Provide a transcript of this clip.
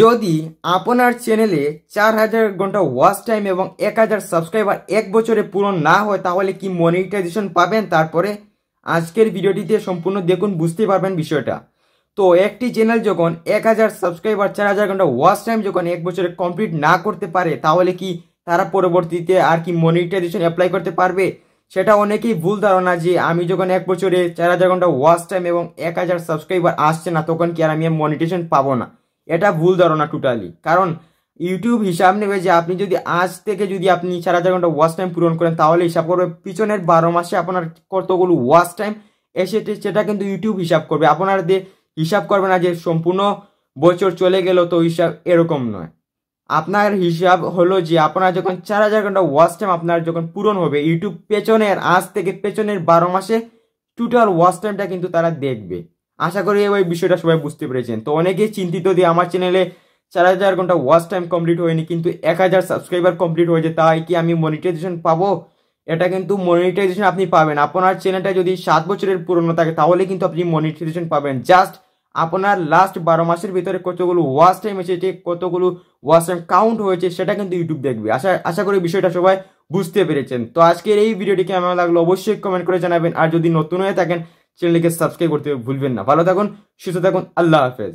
যদি আপনার চ্যানেলে চার হাজার ঘন্টা ওয়াচ টাইম এবং এক হাজার সাবস্ক্রাইবার এক বছরে পূরণ না হয় তাহলে কি মনিটাইজেশন পাবেন তারপরে আজকের ভিডিওটিতে সম্পূর্ণ দেখুন বুঝতে পারবেন বিষয়টা তো একটি চ্যানেল যখন এক হাজার সাবস্ক্রাইবার চার হাজার ঘন্টা ওয়াচ টাইম যখন এক বছরে কমপ্লিট না করতে পারে তাহলে কি তারা পরবর্তীতে আর কি মনিটাইজেশন অ্যাপ্লাই করতে পারবে সেটা অনেকেই ভুল ধারণা যে আমি যখন এক বছরে চার হাজার ঘন্টা ওয়াচ টাইম এবং এক হাজার সাবস্ক্রাইবার আসছে না তখন কি আর আমি মনিটাইজেশন পাবো না এটা ভুল ধারণা টোটালি কারণ ইউটিউব হিসাব নেবে যে আপনি যদি আজ থেকে যদি আপনি চার হাজার ঘন্টা ওয়াচ টাইম পূরণ করেন তাহলে হিসাব করবে পিছনের বারো মাসে আপনার কতগুলো ওয়াচ টাইম এসে সেটা কিন্তু ইউটিউব হিসাব করবে আপনার দিয়ে হিসাব করবে না যে সম্পূর্ণ বছর চলে গেল তো হিসাব এরকম নয় আপনার হিসাব হলো যে আপনার যখন চার হাজার ঘন্টা ওয়াচ টাইম আপনার যখন পূরণ হবে ইউটিউব পেছনের আজ থেকে পেছনের বারো মাসে টোটাল ওয়াচ টাইমটা কিন্তু তারা দেখবে আশা করি ওই বিষয়টা সবাই বুঝতে পেরেছেন তো অনেকেই চিন্তিত দিয়ে আমার চ্যানেলে চার হাজার ঘন্টা ওয়াচ টাইম কমপ্লিট হয়নি কিন্তু এক হাজার সাবস্ক্রাইবার কমপ্লিট হয়েছে তাই কি আমি মনিটাইজেশন পাবো এটা কিন্তু মনিটাইজেশন আপনি পাবেন আপনার চ্যানেলটা যদি সাত বছরের পুরনো থাকে তাহলে কিন্তু আপনি মনিটাইজেশন পাবেন জাস্ট আপনার লাস্ট বারো মাসের ভিতরে কতগুলো ওয়াচ টাইম এসেছে কতগুলো ওয়াচ টাইম কাউন্ট হয়েছে সেটা কিন্তু ইউটিউব দেখবে আশা আশা করি বিষয়টা সবাই বুঝতে পেরেছেন তো আজকের এই ভিডিওটি কেমন লাগলো অবশ্যই কমেন্ট করে জানাবেন আর যদি নতুন হয়ে থাকেন চ্যানেলটিকে সাবস্ক্রাইব করতে ভুলবেন না ভালো থাকুন সুস্থ থাকুন আল্লাহ হাফেজ